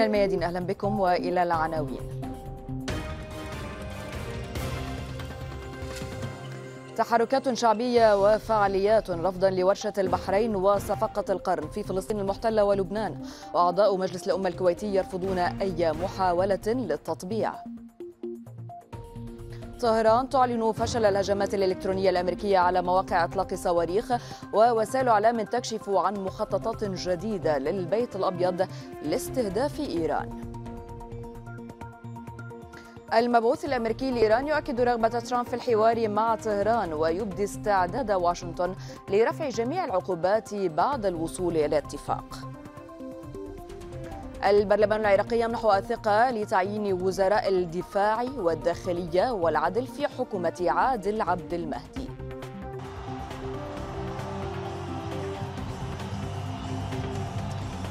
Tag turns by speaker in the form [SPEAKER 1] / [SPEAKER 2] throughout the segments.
[SPEAKER 1] من الميادين أهلا بكم وإلى العناوين تحركات شعبية وفعاليات رفضا لورشة البحرين وصفقة القرن في فلسطين المحتلة ولبنان وأعضاء مجلس الأمة الكويتي يرفضون أي محاولة للتطبيع طهران تعلن فشل الهجمات الإلكترونية الأمريكية على مواقع إطلاق صواريخ ووسائل إعلام تكشف عن مخططات جديدة للبيت الأبيض لاستهداف إيران المبعوث الامريكي لايران يؤكد رغبه ترامب في الحوار مع طهران ويبدي استعداد واشنطن لرفع جميع العقوبات بعد الوصول الى اتفاق البرلمان العراقي يمنح الثقة لتعيين وزراء الدفاع والداخلية والعدل في حكومة عادل عبد المهدي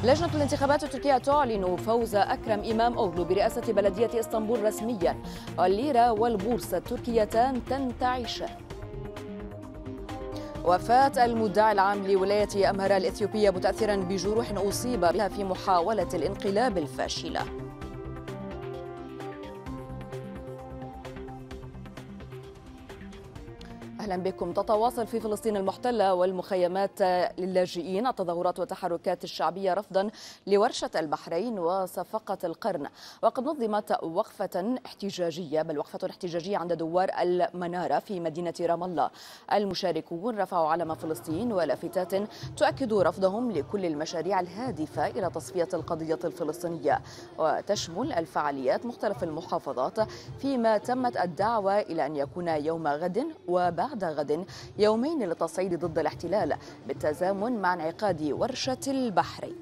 [SPEAKER 1] لجنة الانتخابات التركية تعلن فوز أكرم إمام أوغلو برئاسة بلدية إسطنبول رسميا الليرة والبورصة التركيتان تنتعشان وفاة المدعي العام لولاية أمهرة الإثيوبية متأثرا بجروح أصيب بها في محاولة الانقلاب الفاشلة أهلا بكم تتواصل في فلسطين المحتلة والمخيمات للاجئين التظاهرات والتحركات الشعبية رفضا لورشة البحرين وصفقة القرن وقد نظمت وقفة احتجاجية بل وقفة احتجاجية عند دوار المنارة في مدينة رام الله المشاركون رفعوا علم فلسطين ولافتات تؤكد رفضهم لكل المشاريع الهادفة إلى تصفية القضية الفلسطينية وتشمل الفعاليات مختلف المحافظات فيما تمت الدعوة إلى أن يكون يوم غد وبعد بعد غد يومين للتصعيد ضد الاحتلال بالتزامن مع انعقاد ورشة البحرين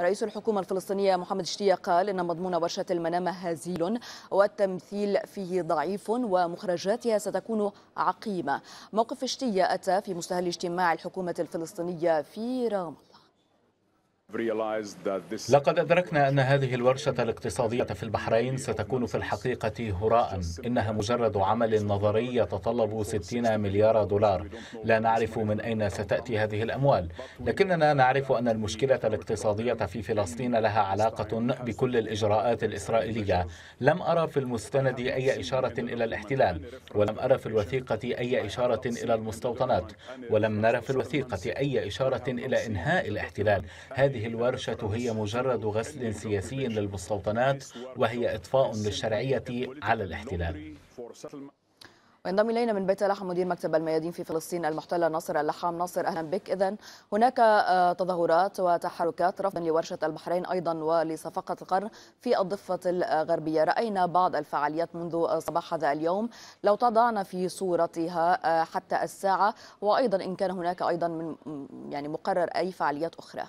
[SPEAKER 1] رئيس الحكومة الفلسطينية محمد شتية قال إن مضمون ورشة المنامة هزيل والتمثيل فيه ضعيف ومخرجاتها ستكون عقيمة موقف شتية أتى في مستهل اجتماع الحكومة الفلسطينية في رام الله
[SPEAKER 2] لقد أدركنا أن هذه الورشة الاقتصادية في البحرين ستكون في الحقيقة هراء إنها مجرد عمل نظري يتطلب 60 مليار دولار لا نعرف من أين ستأتي هذه الأموال لكننا نعرف أن المشكلة الاقتصادية في فلسطين لها علاقة بكل الإجراءات الإسرائيلية لم أرى في المستند أي إشارة إلى الاحتلال ولم أرى في الوثيقة أي إشارة إلى المستوطنات ولم نرى في الوثيقة أي إشارة إلى إنهاء الاحتلال هذه هذه الورشة هي مجرد غسل سياسي للمستوطنات وهي إطفاء للشرعية على الاحتلال
[SPEAKER 1] وينضم الينا من بيت لحم مدير مكتب الميادين في فلسطين المحتله ناصر اللحام ناصر اهلا بك اذا هناك آه، تظاهرات وتحركات رفضا لورشه البحرين ايضا ولصفقه القرن في الضفه الغربيه راينا بعض الفعاليات منذ آه، صباح هذا اليوم لو تضعنا في صورتها آه، حتى الساعه وايضا ان كان هناك ايضا من يعني مقرر اي فعاليات اخرى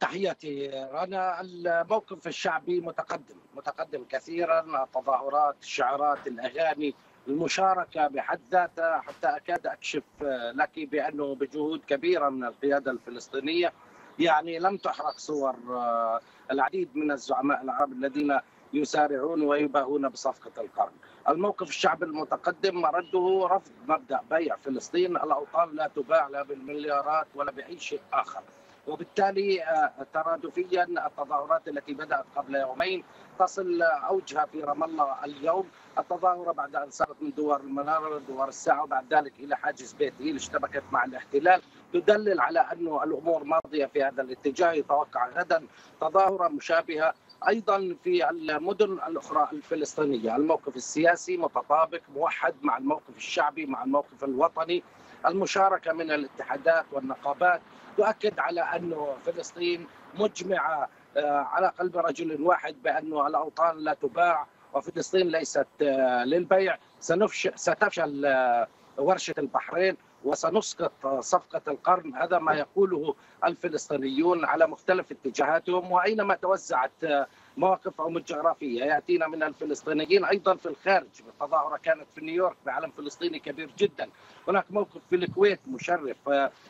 [SPEAKER 3] تحياتي رنا الموقف الشعبي متقدم متقدم كثيرا التظاهرات الشعارات الأغاني المشاركة بحد ذاتها حتى أكاد أكشف لك بأنه بجهود كبيرة من القيادة الفلسطينية يعني لم تحرق صور العديد من الزعماء العرب الذين يسارعون ويباهون بصفقة القرن الموقف الشعب المتقدم مرده رفض مبدأ بيع فلسطين الأوطان لا تباع لا بالمليارات ولا بأي شيء آخر وبالتالي آه، ترادفيا التظاهرات التي بدأت قبل يومين تصل أوجها في رام الله اليوم التظاهرة بعد أن صارت من دوار المنارة لدوار الساعة وبعد ذلك إلى حاجز بيت إيل اشتبكت مع الاحتلال تدلل على أنه الأمور ماضية في هذا الاتجاه يتوقع غدا تظاهرة مشابهة ايضا في المدن الاخرى الفلسطينيه، الموقف السياسي متطابق موحد مع الموقف الشعبي مع الموقف الوطني، المشاركه من الاتحادات والنقابات تؤكد على انه فلسطين مجمعه آه، على قلب رجل واحد بانه الاوطان لا تباع وفلسطين ليست آه، للبيع سنفشل ستفشل آه، ورشه البحرين وسنسقط صفقة القرن هذا ما يقوله الفلسطينيون على مختلف اتجاهاتهم وأينما توزعت مواقفهم الجغرافية يأتينا من الفلسطينيين أيضا في الخارج التظاهرة كانت في نيويورك بعلم فلسطيني كبير جدا هناك موقف في الكويت مشرف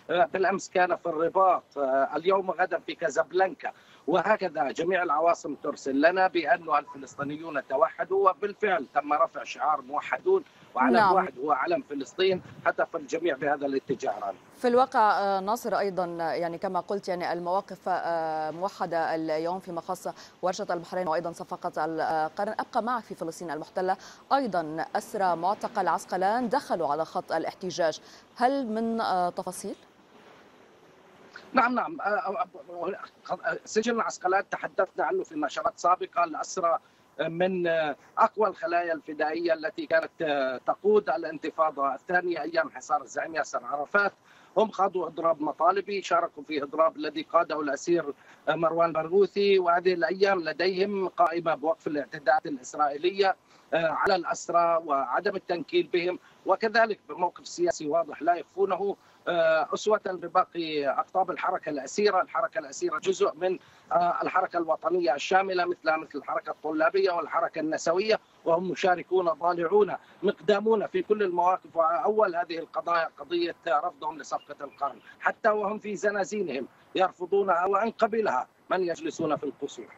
[SPEAKER 3] بالأمس كان في الرباط اليوم غدا في كازابلانكا وهكذا جميع العواصم ترسل لنا بأن الفلسطينيون توحدوا وبالفعل تم رفع شعار موحدون وعلم نعم. واحد هو علم فلسطين حتى فالجميع بهذا الاتجاه رأي.
[SPEAKER 1] في الواقع آه، ناصر ايضا آه، يعني كما قلت يعني المواقف آه، موحده اليوم فيما خص ورشه البحرين وايضا صفقه القرن ابقى معك في فلسطين المحتله ايضا اسرى معتقل عسقلان دخلوا على خط الاحتجاج هل من تفاصيل؟
[SPEAKER 3] نعم نعم سجن العسقلات تحدثنا عنه في نشرات سابقه الاسرى من اقوى الخلايا الفدائيه التي كانت تقود الانتفاضه الثانيه ايام حصار الزعيم ياسر عرفات هم خاضوا اضراب مطالبي شاركوا في اضراب الذي قاده الاسير مروان برغوثي وهذه الايام لديهم قائمه بوقف الاعتداءات الاسرائيليه آه، على الاسرى وعدم التنكيل بهم وكذلك بموقف سياسي واضح لا يخفونه آه، أسوة بباقي أقطاب الحركة الأسيرة الحركة الأسيرة جزء من آه، الحركة الوطنية الشاملة مثل مثل الحركة الطلابية والحركة النسوية وهم مشاركون ضالعون مقدامون في كل المواقف وأول هذه القضايا قضية رفضهم لصفقة القرن حتى وهم في زنازينهم يرفضونها وأن قبلها من يجلسون في القصور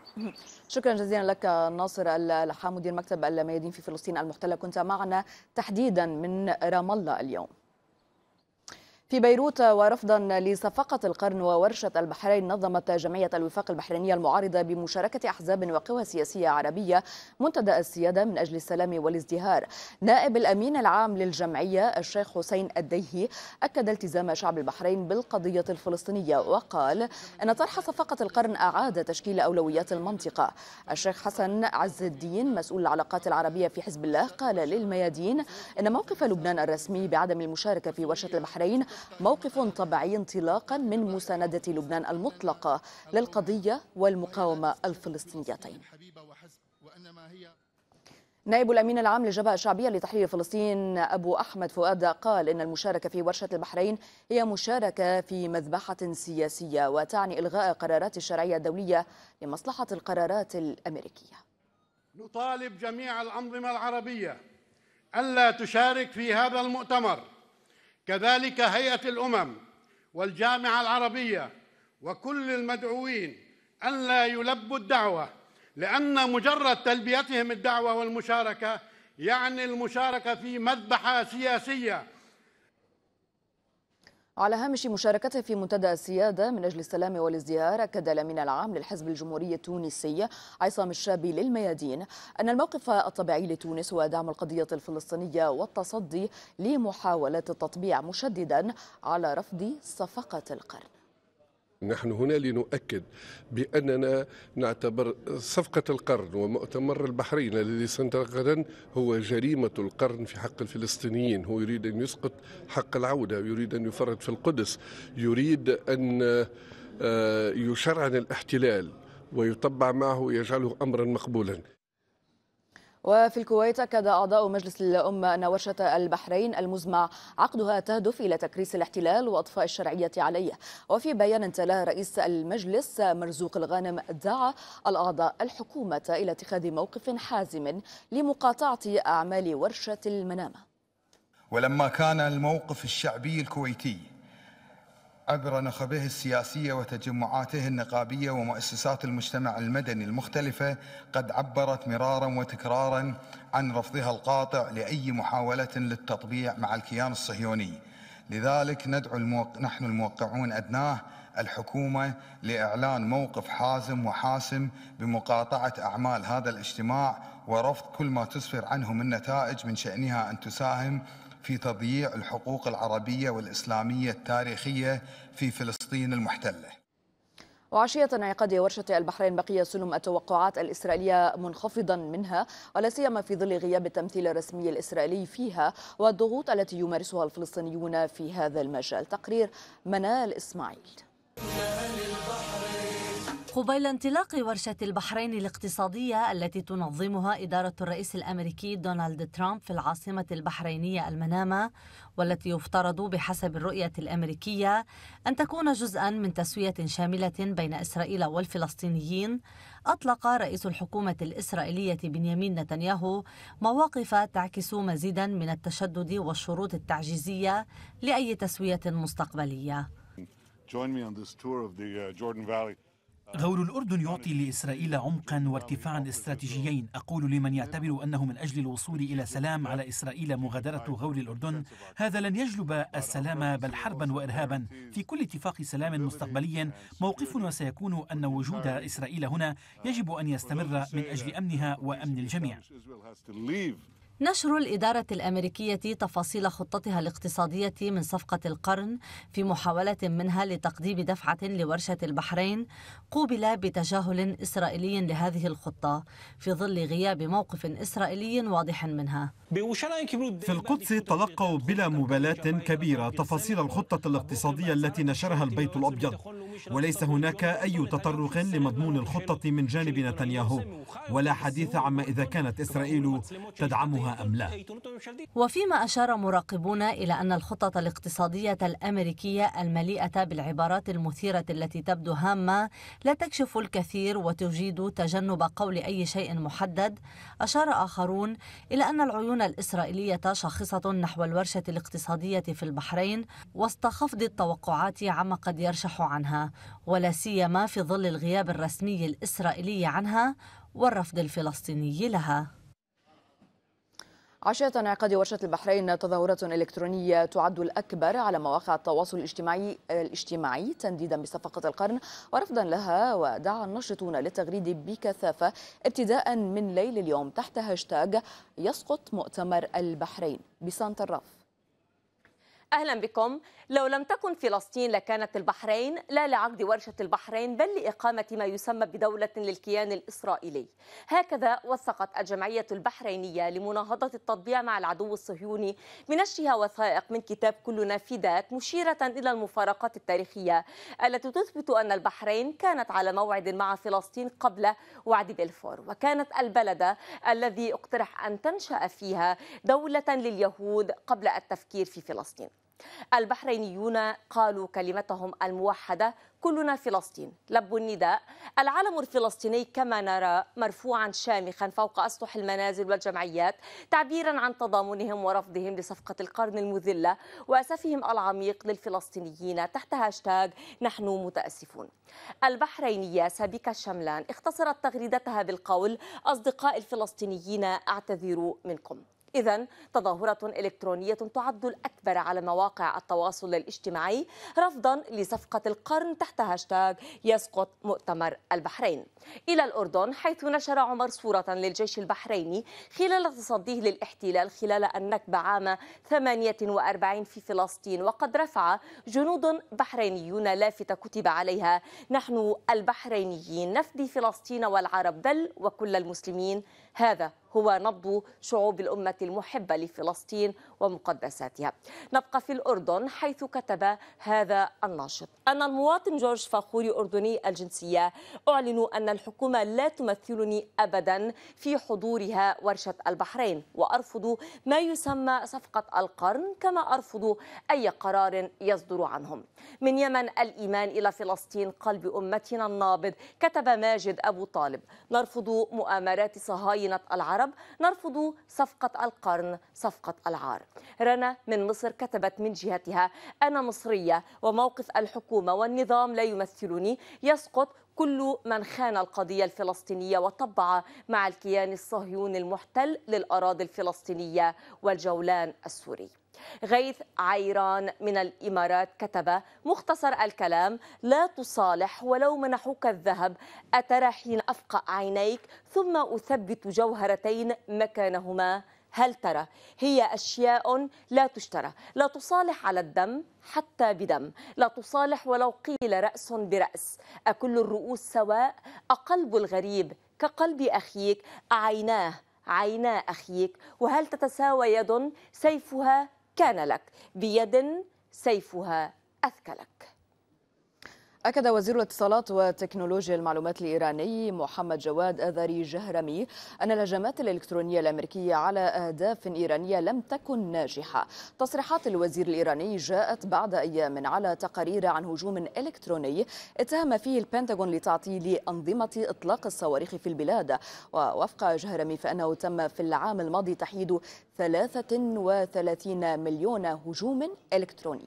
[SPEAKER 1] شكرا جزيلا لك ناصر اللحام مدير مكتب في فلسطين المحتله كنت معنا تحديدا من رام الله اليوم في بيروت ورفضا لصفقة القرن وورشة البحرين نظمت جمعية الوفاق البحرينية المعارضة بمشاركة أحزاب وقوى سياسية عربية منتدى السيادة من أجل السلام والازدهار نائب الأمين العام للجمعية الشيخ حسين الديهي أكد التزام شعب البحرين بالقضية الفلسطينية وقال أن طرح صفقة القرن أعاد تشكيل أولويات المنطقة الشيخ حسن عز الدين مسؤول العلاقات العربية في حزب الله قال للميادين أن موقف لبنان الرسمي بعدم المشاركة في ورشة البحرين موقف طبيعي انطلاقا من مساندة لبنان المطلقة للقضية والمقاومة الفلسطينيتين نائب الامين العام للجبهه الشعبيه لتحرير فلسطين ابو احمد فؤاد قال ان المشاركه في ورشه البحرين هي مشاركه في مذبحه سياسيه وتعني الغاء قرارات الشرعيه الدوليه لمصلحه القرارات الامريكيه.
[SPEAKER 2] نطالب جميع الانظمه العربيه الا تشارك في هذا المؤتمر كذلك هيئة الأمم والجامعة العربية وكل المدعوين أن لا يلبوا الدعوة لأن مجرد تلبيتهم الدعوة والمشاركة يعني المشاركة في مذبحة سياسية
[SPEAKER 1] على هامش مشاركته في منتدى السيادة من أجل السلام والازدهار أكد الأمين العام للحزب الجمهوري التونسي عصام الشابي للميادين أن الموقف الطبيعي لتونس هو دعم القضية الفلسطينية والتصدي لمحاولة التطبيع مشددا على رفض صفقة القرن
[SPEAKER 4] نحن هنا لنؤكد بأننا نعتبر صفقة القرن ومؤتمر البحرين الذي سنتلقى غدا هو جريمة القرن في حق الفلسطينيين هو يريد أن يسقط حق العودة يريد أن يفرط في القدس يريد أن آه، يشرعن الاحتلال ويطبع معه ويجعله أمرا مقبولا
[SPEAKER 1] وفي الكويت أكد أعضاء مجلس الأمة أن ورشة البحرين المزمع عقدها تهدف إلى تكريس الاحتلال وإطفاء الشرعية عليه وفي بيان تلاه رئيس المجلس مرزوق الغانم دعا الأعضاء الحكومة إلى اتخاذ موقف حازم لمقاطعة أعمال ورشة المنامة
[SPEAKER 5] ولما كان الموقف الشعبي الكويتي عبر نخبه السياسية وتجمعاته النقابية ومؤسسات المجتمع المدني المختلفة قد عبرت مرارا وتكرارا عن رفضها القاطع لأي محاولة للتطبيع مع الكيان الصهيوني لذلك ندعو الموق... نحن الموقعون أدناه الحكومة لإعلان موقف حازم وحاسم بمقاطعة أعمال هذا الاجتماع ورفض كل ما تسفر عنه من نتائج من شأنها أن تساهم في تضييع الحقوق العربية والإسلامية التاريخية في فلسطين المحتلة
[SPEAKER 1] وعشية انعقاد ورشة البحرين بقي سلم التوقعات الإسرائيلية منخفضا منها ولا سيما في ظل غياب التمثيل الرسمي الإسرائيلي فيها والضغوط التي يمارسها الفلسطينيون في هذا المجال تقرير منال إسماعيل
[SPEAKER 6] قبيل انطلاق ورشة البحرين الاقتصادية التي تنظمها إدارة الرئيس الأمريكي دونالد ترامب في العاصمة البحرينية المنامة والتي يفترض بحسب الرؤية الأمريكية أن تكون جزءا من تسوية شاملة بين إسرائيل والفلسطينيين أطلق رئيس الحكومة الإسرائيلية بنيامين نتنياهو مواقف تعكس مزيدا من التشدد والشروط التعجيزية لأي تسوية مستقبلية.
[SPEAKER 7] Uh,
[SPEAKER 5] غور الأردن يعطي لإسرائيل عمقا وارتفاعا استراتيجيين أقول لمن يعتبر أنه من أجل الوصول إلى سلام على إسرائيل مغادرة غور الأردن هذا لن يجلب السلام بل حربا وإرهابا في كل اتفاق سلام مستقبلي موقفنا سيكون أن وجود إسرائيل هنا يجب أن يستمر من أجل أمنها وأمن الجميع
[SPEAKER 6] نشر الإدارة الأمريكية تفاصيل خطتها الاقتصادية من صفقة القرن في محاولة منها لتقديم دفعة لورشة البحرين قوبل بتجاهل إسرائيلي لهذه الخطة في ظل غياب موقف إسرائيلي واضح منها
[SPEAKER 5] في القدس تلقوا بلا مبالاة كبيرة تفاصيل الخطة الاقتصادية التي نشرها البيت الأبيض وليس هناك أي تطرق لمضمون الخطة من جانب نتنياهو ولا حديث عما إذا كانت إسرائيل تدعمها أم لا
[SPEAKER 6] وفيما أشار مراقبون إلى أن الخطط الاقتصادية الأمريكية المليئة بالعبارات المثيرة التي تبدو هامة لا تكشف الكثير وتجيد تجنب قول أي شيء محدد أشار آخرون إلى أن العيون الإسرائيلية شاخصة نحو الورشة الاقتصادية في البحرين وسط خفض التوقعات عما قد يرشح عنها ولا سيما في ظل الغياب الرسمي الإسرائيلي عنها والرفض الفلسطيني لها
[SPEAKER 1] عشية انعقاد ورشة البحرين تظاهرة إلكترونية تعد الأكبر على مواقع التواصل الاجتماعي الاجتماعي تنديدا بصفقة القرن ورفضا لها ودعا الناشطون للتغريد بكثافة ابتداء من ليل اليوم تحت هاشتاج يسقط مؤتمر البحرين بسانت الرف
[SPEAKER 8] أهلا بكم لو لم تكن فلسطين لكانت البحرين لا لعقد ورشة البحرين بل لإقامة ما يسمى بدولة للكيان الإسرائيلي هكذا وثقت الجمعية البحرينية لمناهضة التطبيع مع العدو الصهيوني بنشرها وثائق من كتاب كلنا في مشيرة إلى المفارقات التاريخية التي تثبت أن البحرين كانت على موعد مع فلسطين قبل وعد بلفور وكانت البلد الذي اقترح أن تنشأ فيها دولة لليهود قبل التفكير في فلسطين البحرينيون قالوا كلمتهم الموحدة كلنا فلسطين لبوا النداء العلم الفلسطيني كما نرى مرفوعا شامخا فوق أسطح المنازل والجمعيات تعبيرا عن تضامنهم ورفضهم لصفقة القرن المذلة وأسفهم العميق للفلسطينيين تحت هاشتاغ نحن متأسفون البحرينية سابيكا الشملان اختصرت تغريدتها بالقول أصدقاء الفلسطينيين أعتذر منكم إذا تظاهرة إلكترونية تعد الأكبر على مواقع التواصل الاجتماعي رفضا لصفقة القرن تحت هاشتاغ يسقط مؤتمر البحرين إلى الأردن حيث نشر عمر صورة للجيش البحريني خلال تصديه للاحتلال خلال النكبة عام 48 في فلسطين وقد رفع جنود بحرينيون لافتة كتب عليها نحن البحرينيين نفدي فلسطين والعرب بل وكل المسلمين هذا هو نبض شعوب الأمة المحبة لفلسطين ومقدساتها نبقى في الأردن حيث كتب هذا الناشط أن المواطن جورج فخوري أردني الجنسية أعلن أن الحكومة لا تمثلني أبدا في حضورها ورشة البحرين وأرفض ما يسمى صفقة القرن كما أرفض أي قرار يصدر عنهم من يمن الإيمان إلى فلسطين قلب أمتنا النابض كتب ماجد أبو طالب نرفض مؤامرات صهاينة مدينة العرب نرفض صفقة القرن صفقة العار رنا من مصر كتبت من جهتها أنا مصرية وموقف الحكومة والنظام لا يمثلني يسقط كل من خان القضية الفلسطينية وطبع مع الكيان الصهيوني المحتل للأراضي الفلسطينية والجولان السوري غيث عيران من الإمارات كتب مختصر الكلام لا تصالح ولو منحوك الذهب أترى حين أفقأ عينيك ثم أثبت جوهرتين مكانهما هل ترى هي أشياء لا تشترى لا تصالح على الدم حتى بدم لا تصالح ولو قيل رأس برأس أكل الرؤوس سواء أقلب الغريب كقلب أخيك أعيناه عينا أخيك وهل تتساوى يد سيفها كان لك بيد سيفها أثكلك
[SPEAKER 1] أكد وزير الاتصالات وتكنولوجيا المعلومات الإيراني محمد جواد أذري جهرمي أن الهجمات الإلكترونية الأمريكية على أهداف إيرانية لم تكن ناجحة تصريحات الوزير الإيراني جاءت بعد أيام على تقارير عن هجوم إلكتروني اتهم فيه البنتاغون لتعطيل أنظمة إطلاق الصواريخ في البلاد ووفق جهرمي فأنه تم في العام الماضي تحييد 33 مليون هجوم إلكتروني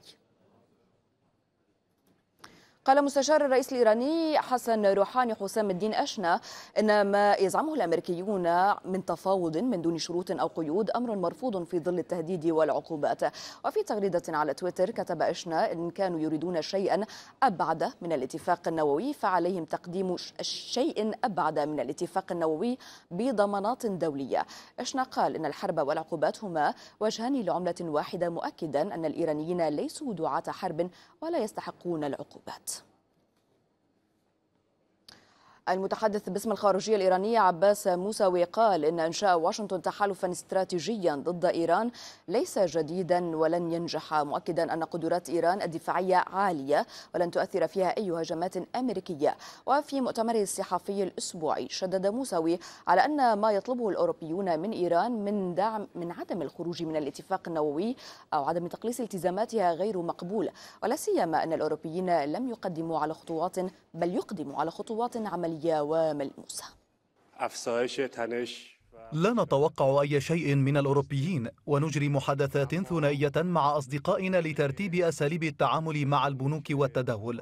[SPEAKER 1] قال مستشار الرئيس الإيراني حسن روحاني حسام الدين أشنا إن ما يزعمه الأمريكيون من تفاوض من دون شروط أو قيود أمر مرفوض في ظل التهديد والعقوبات وفي تغريدة على تويتر كتب أشنا إن كانوا يريدون شيئا أبعد من الاتفاق النووي فعليهم تقديم شيء أبعد من الاتفاق النووي بضمانات دولية أشنا قال إن الحرب والعقوبات هما وجهان لعملة واحدة مؤكدا أن الإيرانيين ليسوا دعاة حرب ولا يستحقون العقوبات المتحدث باسم الخارجية الإيرانية عباس موسوي قال إن إنشاء واشنطن تحالفا استراتيجيا ضد إيران ليس جديدا ولن ينجح مؤكدا أن قدرات إيران الدفاعية عالية ولن تؤثر فيها أي هجمات أمريكية وفي مؤتمره الصحفي الأسبوعي شدد موسوي على أن ما يطلبه الأوروبيون من إيران من دعم من عدم الخروج من الاتفاق النووي أو عدم تقليص التزاماتها غير مقبول ولا سيما أن الأوروبيين لم يقدموا على خطوات بل يقدموا على خطوات عملية إيرانية وملموسة
[SPEAKER 2] لا نتوقع أي شيء من الأوروبيين ونجري محادثات ثنائية مع أصدقائنا لترتيب أساليب التعامل مع البنوك والتداول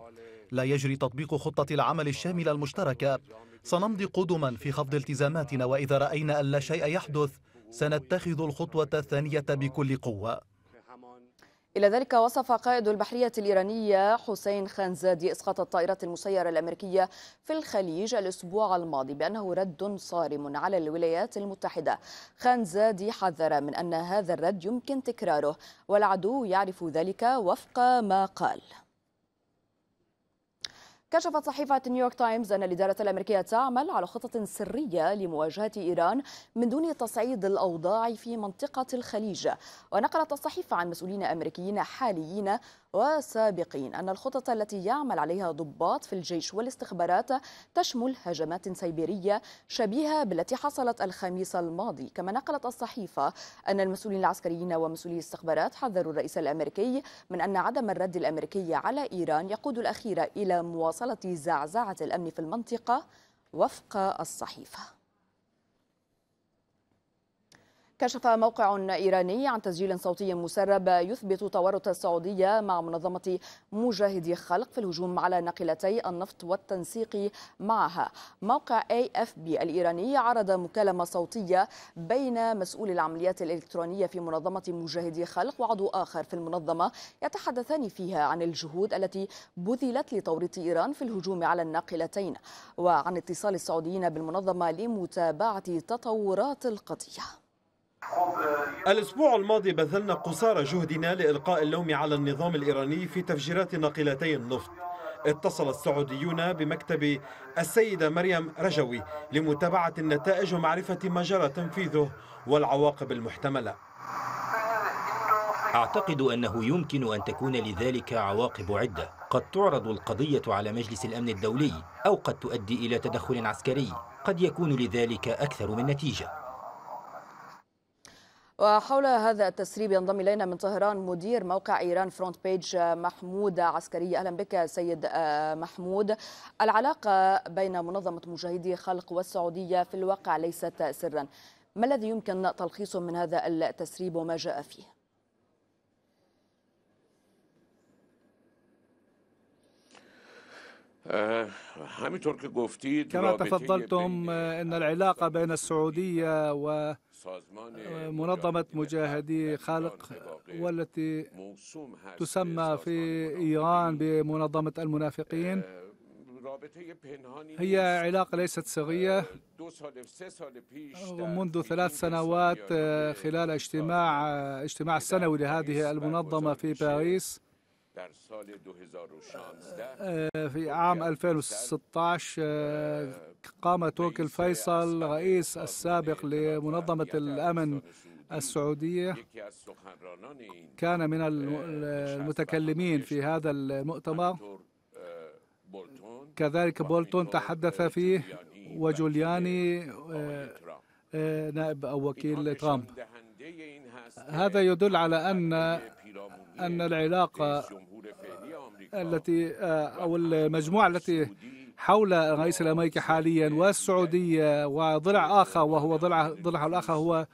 [SPEAKER 2] لا يجري تطبيق خطة العمل الشاملة المشتركة سنمضي قدما في خفض التزاماتنا وإذا رأينا أن لا شيء يحدث سنتخذ الخطوة الثانية بكل
[SPEAKER 7] قوة
[SPEAKER 1] إلى ذلك وصف قائد البحرية الإيرانية حسين خانزادي إسقاط الطائرة المسيرة الأمريكية في الخليج الأسبوع الماضي بأنه رد صارم على الولايات المتحدة خانزادي حذر من أن هذا الرد يمكن تكراره والعدو يعرف ذلك وفق ما قال كشفت صحيفة نيويورك تايمز أن الإدارة الأمريكية تعمل على خطة سرية لمواجهة إيران من دون تصعيد الأوضاع في منطقة الخليج ونقلت الصحيفة عن مسؤولين أمريكيين حاليين وسابقين أن الخطط التي يعمل عليها ضباط في الجيش والاستخبارات تشمل هجمات سيبيرية شبيهة بالتي حصلت الخميس الماضي كما نقلت الصحيفة أن المسؤولين العسكريين ومسؤولي الاستخبارات حذروا الرئيس الأمريكي من أن عدم الرد الأمريكي على إيران يقود الأخير إلى مواصلة زعزعة الأمن في المنطقة وفق الصحيفه كشف موقع إيراني عن تسجيل صوتي مسرب يثبت تورط السعودية مع منظمة مجاهدي خلق في الهجوم على ناقلتي النفط والتنسيق معها موقع اي اف بي الإيراني عرض مكالمة صوتية بين مسؤول العمليات الإلكترونية في منظمة مجاهدي خلق وعضو آخر في المنظمة يتحدثان فيها عن الجهود التي بذلت لتوريط إيران في الهجوم على الناقلتين وعن اتصال السعوديين بالمنظمة لمتابعة تطورات القضية
[SPEAKER 5] الأسبوع الماضي بذلنا قصارى جهدنا لإلقاء اللوم على النظام الإيراني في تفجيرات ناقلتي النفط اتصل السعوديون بمكتب السيدة مريم رجوي لمتابعة النتائج ومعرفة ما جرى تنفيذه والعواقب المحتملة أعتقد أنه يمكن أن تكون لذلك عواقب عدة قد تعرض القضية
[SPEAKER 3] على مجلس الأمن الدولي أو قد تؤدي إلى تدخل عسكري قد يكون لذلك أكثر من نتيجة
[SPEAKER 1] وحول هذا التسريب ينضم إلينا من طهران مدير موقع إيران فرونت بيج آه، محمود عسكري أهلا بك سيد آه، محمود العلاقة بين منظمة مجاهدي خلق والسعودية في الواقع ليست سرا ما الذي يمكن تلخيصه من هذا التسريب وما جاء فيه؟
[SPEAKER 9] آه، كما تفضلتم
[SPEAKER 4] أن العلاقة بين السعودية و آه، منظمة مجاهدي خالق والتي تسمى في إيران بمنظمة المنافقين آه، هي علاقة ليست سرية
[SPEAKER 9] آه، منذ ثلاث سنوات
[SPEAKER 4] خلال اجتماع اجتماع السنوي لهذه المنظمة في باريس آه، في عام 2016 آه، قام توكل فيصل رئيس السابق لمنظمة الأمن السعودية كان من آه، المتكلمين في هذا المؤتمر كذلك بولتون تحدث فيه وجولياني نائب أو وكيل ترامب
[SPEAKER 5] هذا يدل على أن أن العلاقة التي آه،
[SPEAKER 4] أو المجموعة التي حول الرئيس الأمريكي حاليا والسعودية وضلع آخر وهو ضلع ضلع الآخر هو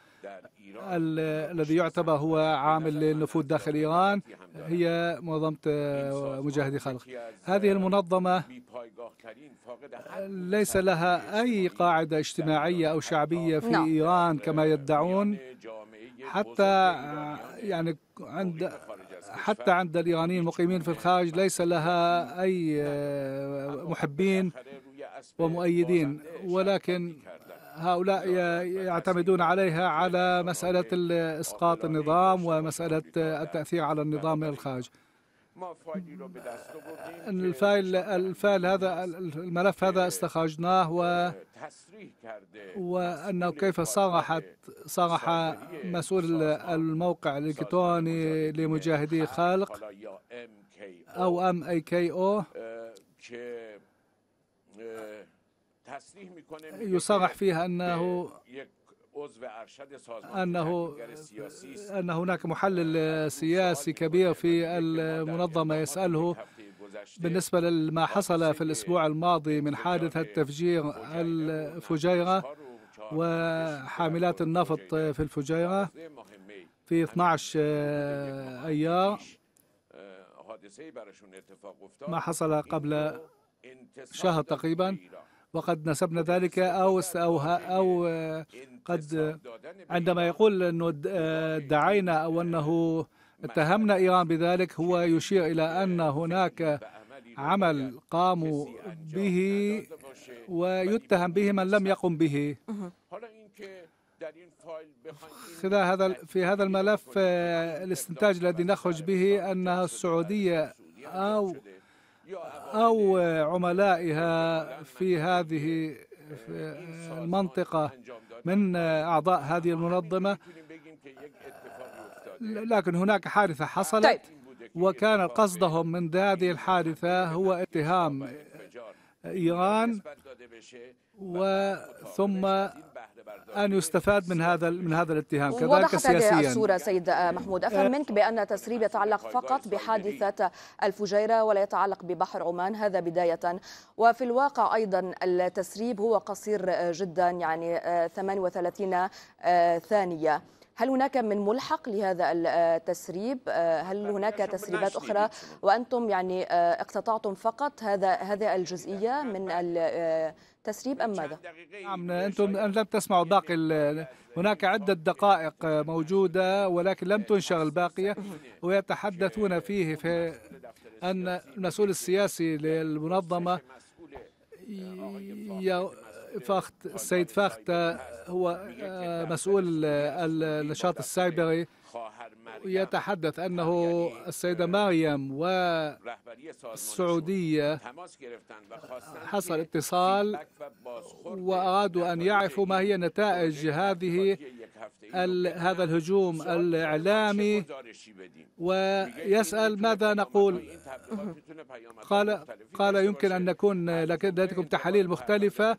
[SPEAKER 4] الذي يعتبر هو عامل للنفوذ داخل إيران هي منظمة آه، مجاهدي خلق هذه المنظمة ليس لها أي قاعدة اجتماعية أو شعبية في نعم. إيران كما يدعون حتى آه، يعني عند حتى عند الإيرانيين المقيمين في الخارج ليس لها أي آه، محبين ومؤيدين ولكن هؤلاء يعتمدون عليها على مسألة إسقاط النظام ومسألة التأثير على النظام من الخارج الفايل الفايل هذا الملف هذا اه، استخرجناه و وانه كيف صرحت صرح مسؤول الموقع الالكتروني لمجاهدي خلق او ام اي كي او
[SPEAKER 9] يصرح فيها انه
[SPEAKER 4] أنه أن هناك محلل آه، سياسي كبير في المنظمة يسأله بالنسبة لما حصل في الأسبوع الماضي من حادثة تفجير الفجيرة وحاملات النفط في الفجيرة في 12 أيار
[SPEAKER 9] آه، آه، ما حصل قبل شهر تقريبا وقد نسبنا
[SPEAKER 4] ذلك أو أو أو آه، قد آه، عندما يقول أنه آه، دعينا أو أنه اتهمنا إيران بذلك هو يشير إلى أن هناك عمل قاموا به ويتهم به من لم يقم به خلال هذا في هذا الملف الاستنتاج الذي نخرج به أن السعودية أو أو عملائها في هذه المنطقة من أعضاء هذه المنظمة لكن هناك حادثة حصلت طيب. وكان قصدهم من هذه الحادثة هو اتهام إيران وثم ان يستفاد من هذا من هذا الاتهام كذلك سياسيا هذه الصوره سيد محمود افهم
[SPEAKER 1] منك بان التسريب يتعلق فقط بحادثه الفجيره ولا يتعلق ببحر عمان هذا بدايه وفي الواقع ايضا التسريب هو قصير جدا يعني 38 آه، آه، ثانيه هل هناك من ملحق لهذا التسريب هل هناك تسريبات أخرى وأنتم يعني اقتطعتم فقط هذا هذه الجزئية من التسريب أم ماذا؟
[SPEAKER 4] نعم أنتم لم تسمعوا باقي هناك عدة دقائق موجودة ولكن لم تنشغ الباقية ويتحدثون فيه في أن المسؤول السياسي للمنظمة فخت السيد فاخت آه، هو آه، مسؤول آه، النشاط السايبري يتحدث أنه يعني السيدة آه، مريم والسعودية حصل اتصال وأرادوا أن يعرفوا ما هي نتائج هذه هذا الهجوم الإعلامي ويسأل ماذا نقول قال قال يمكن أن نكون لديكم تحاليل مختلفة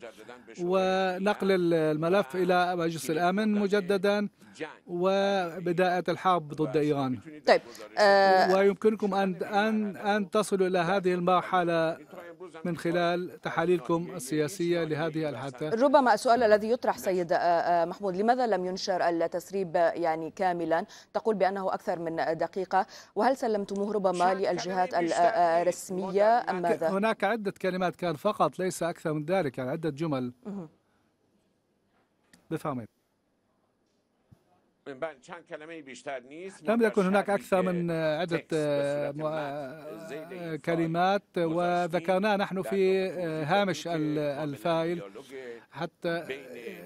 [SPEAKER 4] ونقل الملف إلى مجلس الأمن مجددا وبداية الحرب الحرب ضد إيران طيب آه، ويمكنكم أن أن أن تصلوا إلى هذه المرحلة من خلال تحاليلكم السياسية لهذه الحادثة
[SPEAKER 1] ربما السؤال الذي يطرح سيد آه، آه، محمود لماذا لم ينشر التسريب يعني كاملا تقول بأنه أكثر من دقيقة وهل سلمتموه ربما للجهات الرسمية أم ماذا؟
[SPEAKER 4] هناك عدة كلمات كان فقط ليس أكثر من ذلك يعني عدة جمل بفهمت
[SPEAKER 9] لم يكن هناك
[SPEAKER 4] أكثر من عدة آه، آه، آه، كلمات وذكرنا نحن في هامش الفايل حتى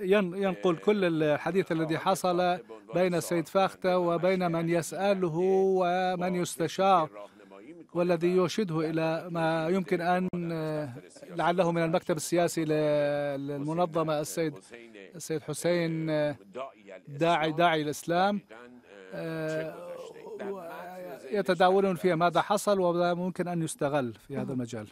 [SPEAKER 4] ينقل كل الحديث الذي حصل بين السيد فاختة وبين من يسأله ومن يستشار والذي يرشده إلى ما يمكن أن آه، لعله من المكتب السياسي للمنظمة السيد السيد حسين آه، داعي داعي الإسلام آه، يتداولون فيها ماذا حصل وماذا ممكن أن يستغل في هذا المجال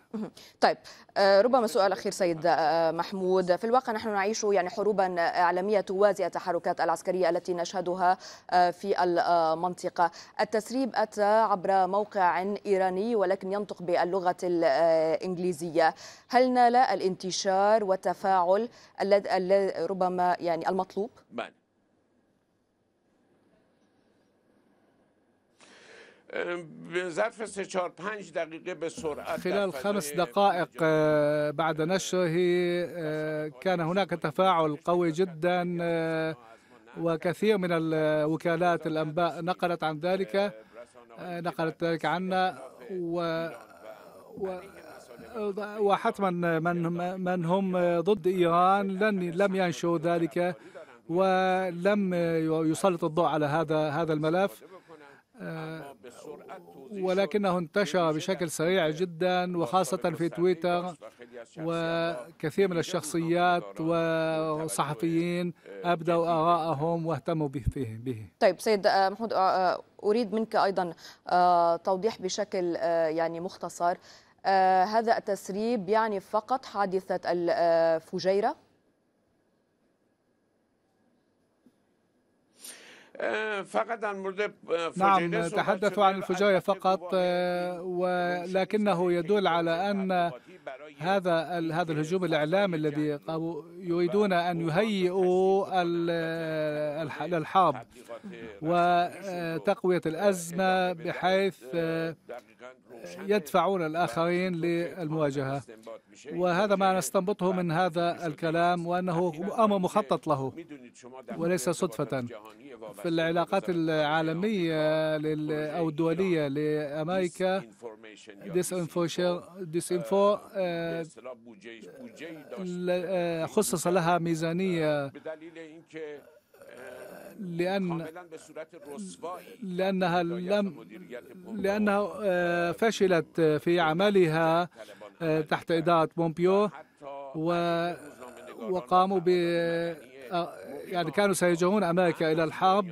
[SPEAKER 1] طيب آه، ربما سؤال أخير سيد آه، محمود في الواقع نحن نعيش يعني حروبا اعلاميه آه، توازي التحركات العسكرية التي نشهدها في المنطقة التسريب أتى عبر موقع إيراني ولكن ينطق باللغة الإنجليزية هل نال الانتشار والتفاعل الذي ربما يعني المطلوب؟
[SPEAKER 2] 3 4 5 به سرعت خلال خمس
[SPEAKER 4] دقائق اه، بعد نشره اه، كان هناك تفاعل قوي جدا اه، وكثير من الوكالات الانباء نقلت عن ذلك نقلت ذلك عنا و, و وحتما من من هم ضد ايران لن لم ينشروا ذلك ولم يسلط الضوء على هذا هذا الملف ولكنه انتشر بشكل سريع جدا وخاصة في تويتر وكثير من الشخصيات وصحفيين أبدوا آراءهم واهتموا به به
[SPEAKER 1] طيب سيد آه، محمود آه، آه، أريد منك أيضا توضيح بشكل يعني مختصر هذا التسريب يعني فقط حادثة الفجيرة
[SPEAKER 9] فقط عن نعم تحدث عن
[SPEAKER 4] الفجاية فقط آه، ولكنه يدل على أن هذا هذا الهجوم الإعلامي الذي قاموا يعني. يريدون أن يهيئوا للحرب وتقوية الأزمة بحيث آه، آه، آه، يدفعون الآخرين للمواجهة وهذا ما نستنبطه من هذا الكلام وأنه أمر مخطط له وليس صدفة في العلاقات العالمية أو الدولية لأمريكا انفو آه، آه، خصص لها ميزانية لأن لأنها لم لأنها آه، فشلت في عملها آه، تحت إدارة بومبيو و وقاموا ب آه، يعني كانوا سيجهون أمريكا إلى الحرب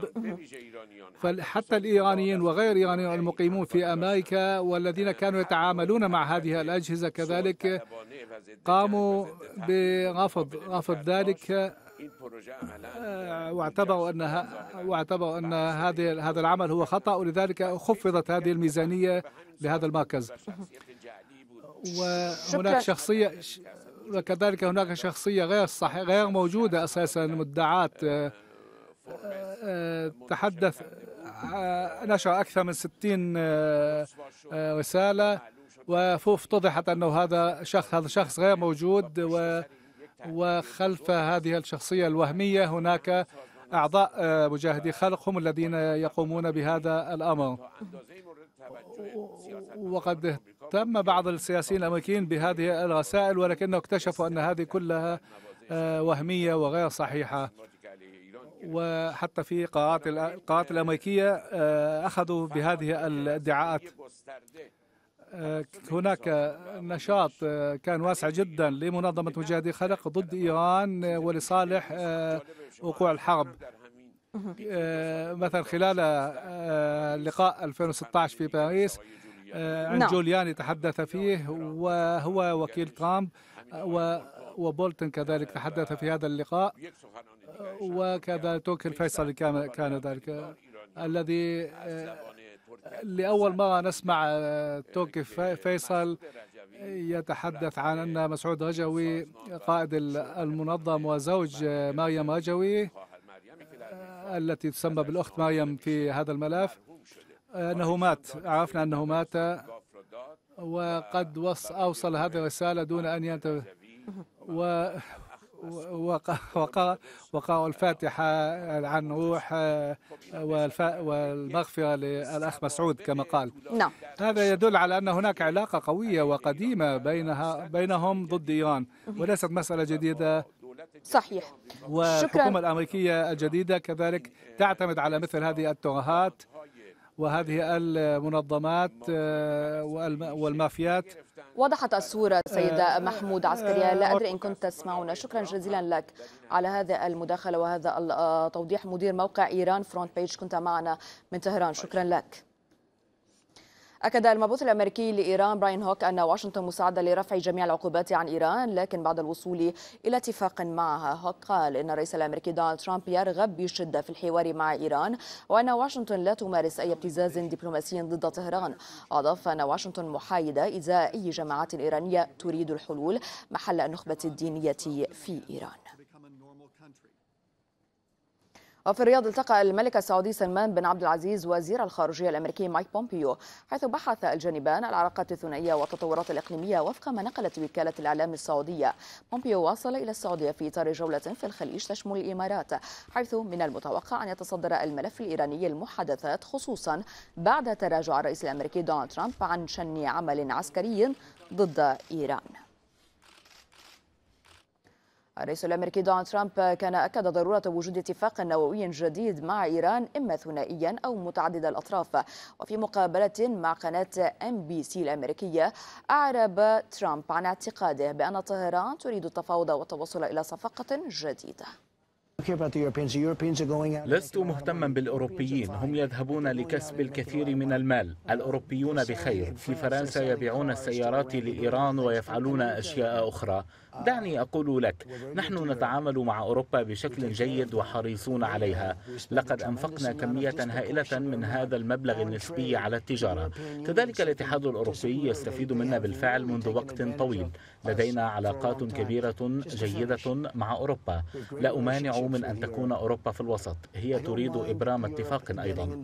[SPEAKER 4] فحتى الإيرانيين وغير الإيرانيين المقيمون في أمريكا والذين كانوا يتعاملون مع هذه الأجهزة كذلك قاموا برفض رفض ذلك آه، واعتبروا انها واعتبروا ان هذه هذا العمل هو خطا ولذلك خفضت هذه الميزانيه لهذا المركز وهناك شخصيه وكذلك هناك شخصيه غير صح غير موجوده اساسا مدعاة آه، آه، تحدث نشر اكثر من 60 رساله وافتضحت انه هذا شخص هذا شخص غير موجود و وخلف هذه الشخصية الوهمية هناك أعضاء آه، مجاهدي خلق هم الذين يقومون بهذا الأمر وقد اهتم بعض السياسيين الأمريكيين بهذه الرسائل ولكنه اكتشفوا أن هذه كلها آه، وهمية وغير صحيحة وحتى في قاعات الأمريكية آه، أخذوا بهذه الادعاءات آه، هناك نشاط آه، كان واسع جدا لمنظمة مجاهدي خلق ضد إيران آه، ولصالح وقوع الحرب مثلا خلال لقاء 2016 في باريس عن نعم. جولياني تحدث فيه وهو وكيل ترامب وبولتن كذلك تحدث في هذا اللقاء وكذا توكل فيصل كان ذلك الذي لأول مرة نسمع آه، إيه، توكي إيه، إيه، فيصل يتحدث عن أن مسعود رجوي قائد المنظم وزوج مريم رجوي التي تسمى بالأخت مريم في هذا الملف آه، أنه مات عرفنا أنه مات وقد آه، أوصل هذه الرسالة دون أن ينتبه و وقع, وقع الفاتحة عن روح والمغفرة للأخ مسعود كما قال نعم هذا يدل على أن هناك علاقة قوية وقديمة بينها بينهم ضد إيران وليست مسألة جديدة صحيح والحكومة الأمريكية الجديدة كذلك تعتمد على مثل هذه الترهات وهذه المنظمات آه، والمافيات
[SPEAKER 1] وضحت الصورة سيد آه، محمود عسكرية آه، لا أدري إن كنت تسمعنا شكرا جزيلا لك على هذا المداخلة وهذا التوضيح مدير موقع إيران فرونت بيج كنت معنا من طهران شكرا لك أكد المبعوث الأمريكي لإيران براين هوك أن واشنطن مساعدة لرفع جميع العقوبات عن إيران لكن بعد الوصول إلى اتفاق معها هوك قال إن الرئيس الأمريكي دونالد ترامب يرغب بشدة في الحوار مع إيران وأن واشنطن لا تمارس أي ابتزاز دبلوماسي ضد طهران أضاف أن واشنطن محايدة إزاء أي جماعات إيرانية تريد الحلول محل النخبة الدينية في إيران وفي الرياض التقى الملك السعودي سلمان بن عبد العزيز وزير الخارجية الأمريكي مايك بومبيو حيث بحث الجانبان العلاقات الثنائية والتطورات الإقليمية وفق ما نقلت وكالة الإعلام السعودية بومبيو وصل إلى السعودية في إطار جولة في الخليج تشمل الإمارات حيث من المتوقع أن يتصدر الملف الإيراني المحادثات خصوصا بعد تراجع الرئيس الأمريكي دونالد ترامب عن شن عمل عسكري ضد إيران الرئيس الامريكي دونالد ترامب كان اكد ضروره وجود اتفاق نووي جديد مع ايران اما ثنائيا او متعدد الاطراف وفي مقابله مع قناه ام بي سي الامريكيه اعرب ترامب عن اعتقاده بان طهران تريد التفاوض والتوصل الى صفقه جديده
[SPEAKER 2] لست مهتما بالأوروبيين هم يذهبون لكسب الكثير من المال الأوروبيون بخير في فرنسا يبيعون السيارات لإيران ويفعلون أشياء أخرى دعني أقول لك نحن نتعامل مع أوروبا بشكل جيد وحريصون عليها لقد أنفقنا كمية هائلة من هذا المبلغ النسبي على التجارة كذلك الاتحاد الأوروبي يستفيد منا بالفعل منذ وقت طويل لدينا علاقات كبيرة جيدة مع أوروبا لا أمانع من أن تكون أوروبا في الوسط هي تريد إبرام اتفاق أيضا